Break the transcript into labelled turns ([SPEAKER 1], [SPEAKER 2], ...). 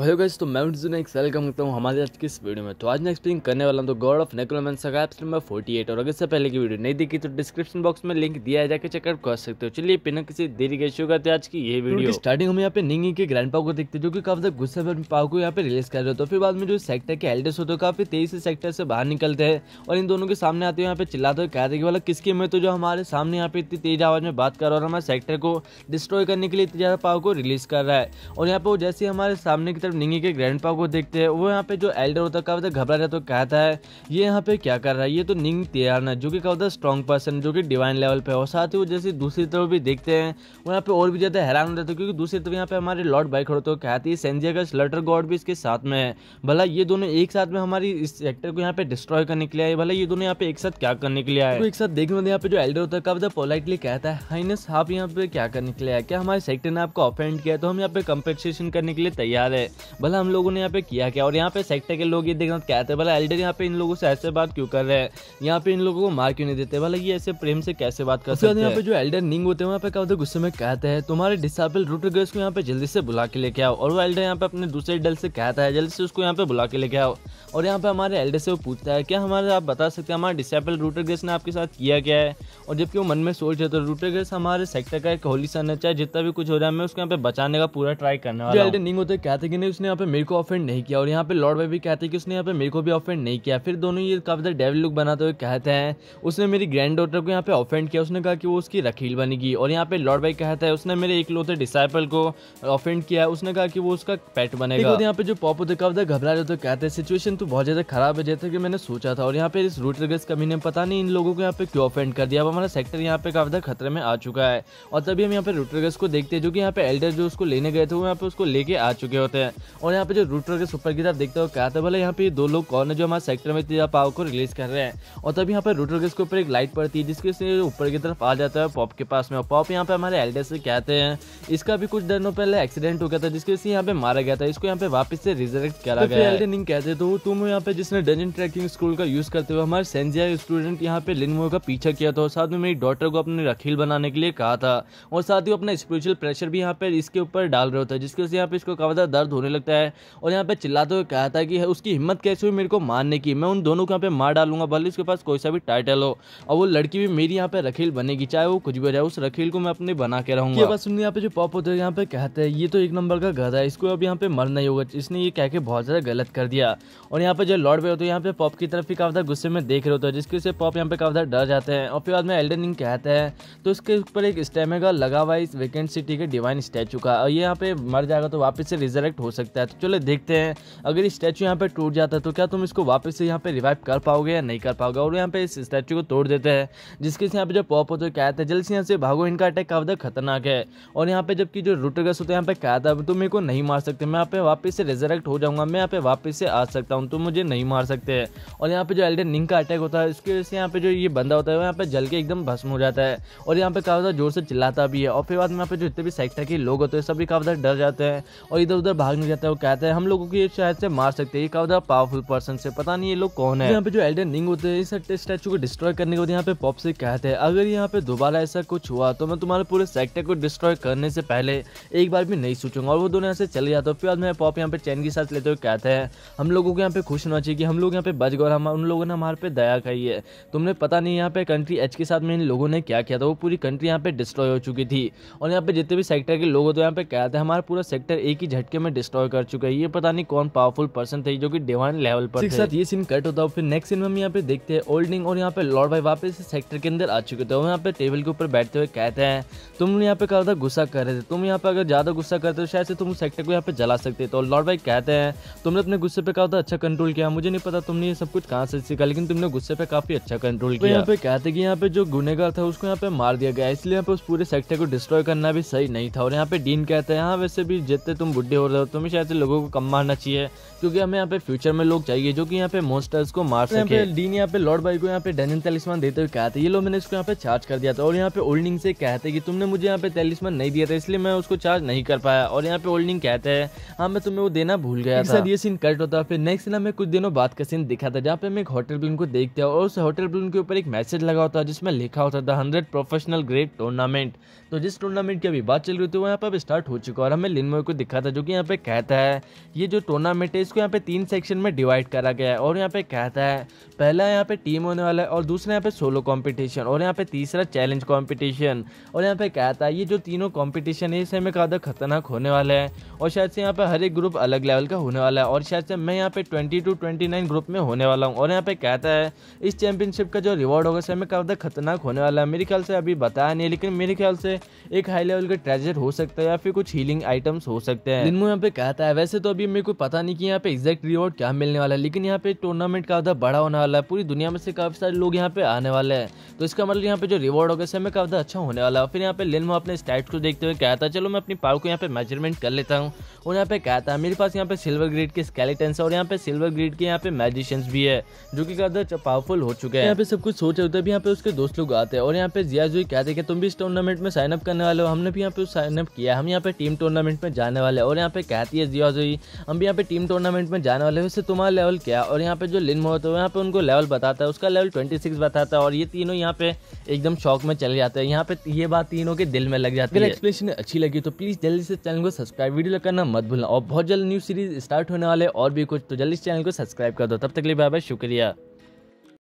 [SPEAKER 1] hello guys तो मैं उन एक वेलकम करता हूँ हमारे आज की इस वीडियो में तो आज मैं एक्सप्लेन करने वाला हूँ तो गॉड ऑफ नेक्रोमेंस का एप्स नंबर 48 और अगर इससे पहले की वीडियो नहीं देखी तो डिस्क्रिप्शन बॉक्स में लिंक दिया है जाकर चेकअप कर सकते हो चलिए बिना किसी देरी के शुरू करते आज की ये तो वीडियो स्टार्टिंग हम यहाँ पे निंगी के ग्रैंड पाव को देखते जो की काफी गुस्से में पाव को यहाँ पे रिलीज कर रहे हो तो फिर बाद में जो सेक्टर के एल्डर्स होते हो काफी तेजी से सेक्टर से बाहर निकलते हैं और इन दोनों के सामने आते हुए यहाँ पे चिल्लाते हुए कहते हैं वाला किसकी में तो जो हमारे सामने यहाँ पे इतनी तेज आवाज में बात कर रहा है और हमारे सेक्टर को डिस्ट्रॉय करने के लिए इतनी ज्यादा पाव को रिलीज कर रहा है और यहाँ पे वो जैसे हमारे सामने की तरफ निंगी के ग्रैंडपा को देखते हैं वो यहाँ पे जो एल्डर होता है घबरा जाता है तो कहता है ये यहाँ पे क्या कर रहा है ये तो निंग तैयार ना जो कि होता है स्ट्रॉन्ग पर्सन जो कि डिवाइन लेवल पे और साथ ही वो जैसे दूसरी तरफ भी देखते हैं वो यहाँ पे और भी ज़्यादा हैरान हो जाते हैं क्योंकि दूसरी तरफ यहाँ पे हमारे लॉर्ड बाइक होते हैं कहती है सेंजिया का स्लटर गॉड भी इसके साथ में है भला ये दोनों एक साथ में हमारी इस एक्टर को यहाँ पे डिस्ट्रॉय करने के लिए आए भला ये दोनों यहाँ पे एक साथ क्या करने के लिए आए तो एक साथ देखने यहाँ पे जो एल्डर होता है पोलाइटली कहता है हाइनेस आप यहाँ पे क्या करने के लिए आए क्या हमारे सेक्टर ने आपको ऑफेंड किया तो हम यहाँ पे कंपेंसेशन करने के लिए तैयार है भला हम लोगों ने यहाँ पे किया क्या और यहाँ पे सेक्टर के लोग ये देखना कहते भला एल्डर यहाँ पे इन लोगों से ऐसे बात क्यों कर रहे हैं यहाँ पे इन लोगों को मार क्यों नहीं देते भला ये ऐसे प्रेम से कैसे बात कर सकते यहाँ पे जो एल्डर निंग होते हैं वहाँ पे क्या होते गुस्से में कहते हैं तुम्हारे डिसाबल रूट गर्ल्स को यहाँ पे जल्दी से बुला के लेके आओ और वो एल्डर यहाँ पे अपने दूसरे डल से कहता है जल्दी से उसको यहाँ पे बुला के लेके आओ और यहाँ पे हमारे एल्डर से वो पूछता है क्या हमारे आप बता सकते हैं हमारे डिसेबल रूटर गेस ने आपके साथ किया क्या है और जबकि वो मन में सोच रहे तो रूटर गेस हमारे सेक्टर का एक होली सन है चाहे जितना भी कुछ हो रहा है मैं उसको यहाँ पे बचाने का पूरा ट्राई करने वाला एल्डर निंग होते कहते कि ने उसने यहाँ पे मेरे को ऑफेंड नहीं किया और यहाँ पे लॉर्ड भी कहते हैं कि उसने यहाँ पे मेरे को भी ऑफेंड नहीं किया फिर दोनों ये काफ़ी ज़्यादा डेवल लुक बनाते हुए कहते हैं उसने मेरी ग्रैंड डॉटर को यहाँ पे ऑफेंड किया उसने कहा कि वो उसकी रखील बनेगी और यहाँ पे लॉर्ड भाई कहता है उसने मेरे एक लोते डिसाइपल को ऑफेंड किया उसने कहा कि वो उसका पेट बनेगा यहाँ पे जो पॉप होते काफ़ी घबरा जाते कहते हैं सिचुएशन तो बहुत ज़्यादा खराब है जैसे कि मैंने सोचा था और यहाँ पे इस रूट रगस कमी ने पता नहीं इन लोगों को यहाँ पे क्यों ऑफेंड कर दिया अब हमारा सेक्टर यहाँ पे काफ़ी खतरे में आ चुका है और तभी हम यहाँ पे रूटरगस को देखते हैं जो कि यहाँ पे एल्डर जो उसको लेने गए थे वो यहाँ पे उसको लेके आ चुके होते हैं और यहाँ पे जो रूटर के सुपर की आप देखते हो क्या था तो भले यहाँ पे दो लोग कौन है जो हमारे सेक्टर में तेजा पाव को रिलीज कर रहे हैं और तभी यहाँ पे रूटर के ऊपर एक लाइट पड़ती है जिसके से ऊपर की तरफ आ जाता है पॉप के पास में और पॉप यहाँ पे हमारे एल से कहते हैं इसका भी कुछ दिनों पहले एक्सीडेंट हो गया था जिसके से यहाँ पे मारा गया था इसको यहाँ पे वापस से रिजरेक्ट करा तो गया एल डेनिंग कहते तो तुम यहाँ पे जिसने डजन ट्रैकिंग स्कूल का यूज करते हुए हमारे सेंजिया स्टूडेंट यहाँ पे लिनमो का पीछा किया था और साथ में मेरी डॉटर को अपने रखील बनाने के लिए कहा था और साथ ही अपना स्पिरिचुअल प्रेशर भी यहाँ पे इसके ऊपर डाल रहा था जिसके से यहाँ पे इसको कहा दर्द होने लगता है और यहाँ पे चिल्लाते हुए कहा था कि उसकी हिम्मत कैसे हुई मेरे को मारने की मैं उन दोनों को यहाँ पे मार डालूंगा भले उसके पास कोई सा भी टाइटल हो और वो लड़की भी मेरी यहाँ पे रखील बनेगी चाहे वो कुछ भी हो जाए उस रखील को मैं अपने बना के रहूंगा बस सुनिए यहाँ पे जो पॉप होते हैं यहाँ पे कहते हैं ये तो एक नंबर का घर है इसको अब यहाँ पे मरना ही होगा इसने ये कह के बहुत ज़्यादा गलत कर दिया और यहाँ पे जो लॉर्ड वे होते हैं यहाँ पे पॉप की तरफ भी काफ़ी गुस्से में देख रहे होते हैं जिसकी वजह से पॉप यहाँ पे काफ़ी डर जाते हैं और फिर बाद में एल्डनिंग कहते हैं तो इसके ऊपर एक स्टेमेगा लगा हुआ इस वेकेंट सिटी के डिवाइन स्टैचू का और ये यहाँ पे मर जाएगा तो वापस से रिजरेक्ट हो सकता है तो चलो देखते हैं अगर स्टैचू यहाँ पर टूट जाता है तो क्या तुम इसको वापस से यहाँ पर रिवाइव कर पाओगे या नहीं कर पाओगे और यहाँ पे इस स्टैचू को तोड़ देते हैं जिसके यहाँ पे जो पॉप होते है कहता है जल्द से यहाँ से भागो इनका अटैक काफी खतरनाक है और यहाँ पे जबकि जो रूटरगस होते हैं यहाँ पे कहता है तुम मेरे को नहीं मार सकते मैं यहाँ पे वापस से रिजरेक्ट हो जाऊंगा मैं यहाँ पे वापस से आ सकता हूँ तुम मुझे नहीं मार सकते और यहाँ पे जो एल्डन निंग का अटैक होता है इसकी वजह से यहाँ पे जो ये बंदा होता है वो यहाँ पे जल के एकदम भस्म हो जाता है और यहाँ पे काफी ज़्यादा जोर से चिल्लाता भी है और फिर बाद में यहाँ पे जो जितने भी सेक्टर के लोग होते हैं सभी काफी डर जाते हैं और इधर उधर भाग भाग नहीं जाता है वो कहते हैं हम लोगों को ये शायद से मार सकते हैं ये पावरफुल पर्सन से पता नहीं ये लोग कौन है यहाँ पे जो एल्डन रिंग होते हैं इस स्टैचू को डिस्ट्रॉय करने के बाद यहाँ पे पॉप से कहते हैं अगर यहाँ पे दोबारा ऐसा कुछ हुआ तो मैं तुम्हारे पूरे सेक्टर को डिस्ट्रॉय करने से पहले एक बार भी नहीं सोचूंगा और वो दोनों यहाँ से चले जाते हैं फिर बाद में पॉप यहाँ पे चैन के साथ लेते हुए कहते हैं हम लोगों को यहाँ पे खुश होना चाहिए कि हम लोग यहाँ पे बच गए और हम उन लोगों ने हमारे पे दया कही है तुमने पता नहीं यहाँ पे कंट्री एच के साथ में इन लोगों ने क्या किया था वो पूरी कंट्री यहाँ पे डिस्ट्रॉय हो चुकी थी और यहाँ पे जितने भी सेक्टर के लोग होते हैं यहाँ पे कहते हैं हमारा पूरा सेक्टर एक ही झटके में डिस्ट्रॉय कर चुका है ये पता नहीं कौन पावरफुल पर्सन थे जो कि डिवाइन लेवल पर साथ ये सीन कट होता है फिर नेक्स्ट सीन में हम यहाँ पे देखते हैं ओल्डिंग और यहाँ पे लॉर्ड भाई वापस सेक्टर के अंदर आ चुके थे वो यहाँ पे टेबल के ऊपर बैठते हुए कहते हैं तुम यहाँ पे कहा था गुस्सा कर रहे थे तुम यहाँ पे अगर ज्यादा गुस्सा करते हो शायद से तुम सेक्टर को यहाँ पे जला सकते तो लॉर्ड भाई कहते हैं तुमने अपने गुस्से पे कहा था अच्छा कंट्रोल किया मुझे नहीं पता तुमने ये सब कुछ कहाँ से सीखा लेकिन तुमने गुस्से पे काफी अच्छा कंट्रोल किया यहाँ पे कहते कि यहाँ पे जो गुनेगार था उसको यहाँ पे मार दिया गया इसलिए यहाँ पे उस पूरे सेक्टर को डिस्ट्रॉय करना भी सही नहीं था और यहाँ पे डीन कहते हैं यहाँ वैसे भी जितने तुम बुढ़े हो रहे हो तो हमें शायद लोगों को कम मारना चाहिए क्योंकि हमें यहाँ पे फ्यूचर में लोग चाहिए जो कि यहाँ पे मोस्टर्स को मार सके पे डीन यहाँ पे लॉर्ड बाई को यहाँ पे डेनिन तेलिसमान देते हुए कहा था ये लोग मैंने इसको यहाँ पे चार्ज कर दिया था और यहाँ पे ओल्डिंग से कहते कि तुमने मुझे यहाँ पे तेलिसमान नहीं दिया था इसलिए मैं उसको चार्ज नहीं कर पाया और यहाँ पे ओल्डिंग कहते हैं हाँ मैं तुम्हें वो देना भूल गया था ये सीन कट होता है फिर नेक्स्ट दिन हमें कुछ दिनों बाद का सीन दिखा था जहाँ पे हम एक होटल प्लेन को देखते हैं और उस होटल प्लेन के ऊपर एक मैसेज लगा होता है जिसमें लिखा होता था हंड्रेड प्रोफेशनल ग्रेड टूर्नामेंट तो जिस टूर्नामेंट की अभी बात चल रही थी वो यहाँ पर स्टार्ट हो चुका और हमें लिनमोय को दिखा था जो कि यहाँ पे कहता है ये जो टूर्नामेंट है इसको यहाँ पे तीन सेक्शन में डिवाइड करा गया है और यहाँ पे कहता है पहला यहाँ पे टीम होने वाला है और दूसरा यहाँ पे सोलो कंपटीशन और यहाँ पे तीसरा चैलेंज कंपटीशन और यहाँ पे कहता है ये जो तीनों कॉम्पिटिशन है इसमें कहा खतरनाक होने वाला है और शायद से यहाँ पर हर एक ग्रुप अलग लेवल का होने वाला है और शायद से मैं यहाँ पे twenty two twenty nine group में होने वाला हूँ और यहाँ पे कहता है इस चैंपियनशिप का जो रिवॉर्ड होगा में कहा खतरनाक होने वाला है मेरे ख्याल से अभी बताया नहीं लेकिन मेरे ख्याल से एक हाई लेवल का ट्रेजर हो सकता है या फिर कुछ हीलिंग आइटम्स हो सकते हैं लिनमू यहाँ पे कहता है वैसे तो अभी मेरे को पता नहीं कि यहाँ पे एग्जैक्ट रिवॉर्ड क्या मिलने वाला है लेकिन यहाँ पे टूर्नामेंट काफ़ी बड़ा होने वाला है पूरी दुनिया में से काफ़ी सारे लोग यहाँ पे आने वाले हैं तो इसका मतलब यहाँ पे जो रिवॉर्ड होगा समय काफ़ी अच्छा होने वाला है फिर यहाँ पे लेन अपने स्टाइट को देखते हुए कहता है चलो मैं अपनी पावर को यहाँ पे मेजरमेंट कर लेता हूँ और यहाँ पे कहता है मेरे पास यहाँ पे सिल्वर ग्रेड के स्केलेटन्स और यहाँ पे सिल्वर ग्रेड के यहाँ पे मैजिशियंस भी है जो कि काफ़ी पावरफुल हो चुके हैं यहाँ पे सब कुछ सोच रहे होते हैं यहाँ पे उसके दोस्त लोग आते हैं और यहाँ पे जिया जो कहते हैं कि तुम भी इस टूर्नामेंट में साइनअप करने वाले हो हमने भी यहाँ पे साइनअप किया हम यहाँ पे टीम टूर्नामेंट में जाने वाले और यहाँ पे कहते आती है जिया जोई हम भी यहाँ पे टीम टूर्नामेंट में जाने वाले हैं उससे तुम्हारा लेवल क्या और यहाँ पे जो लिन मोहत है तो यहाँ पे उनको लेवल बताता है उसका लेवल ट्वेंटी सिक्स बताता है और ये तीनों यहाँ पे एकदम शौक में चले जाते हैं यहाँ पे ये बात तीनों के दिल में लग जाती है एक्सप्लेनेशन अच्छी लगी तो प्लीज़ जल्दी से चैनल को सब्सक्राइब वीडियो करना मत भूलना और बहुत जल्द न्यू सीरीज स्टार्ट होने वाले और भी कुछ तो जल्दी चैनल को सब्सक्राइब कर दो तब तक लिए बाय बाय शुक्रिया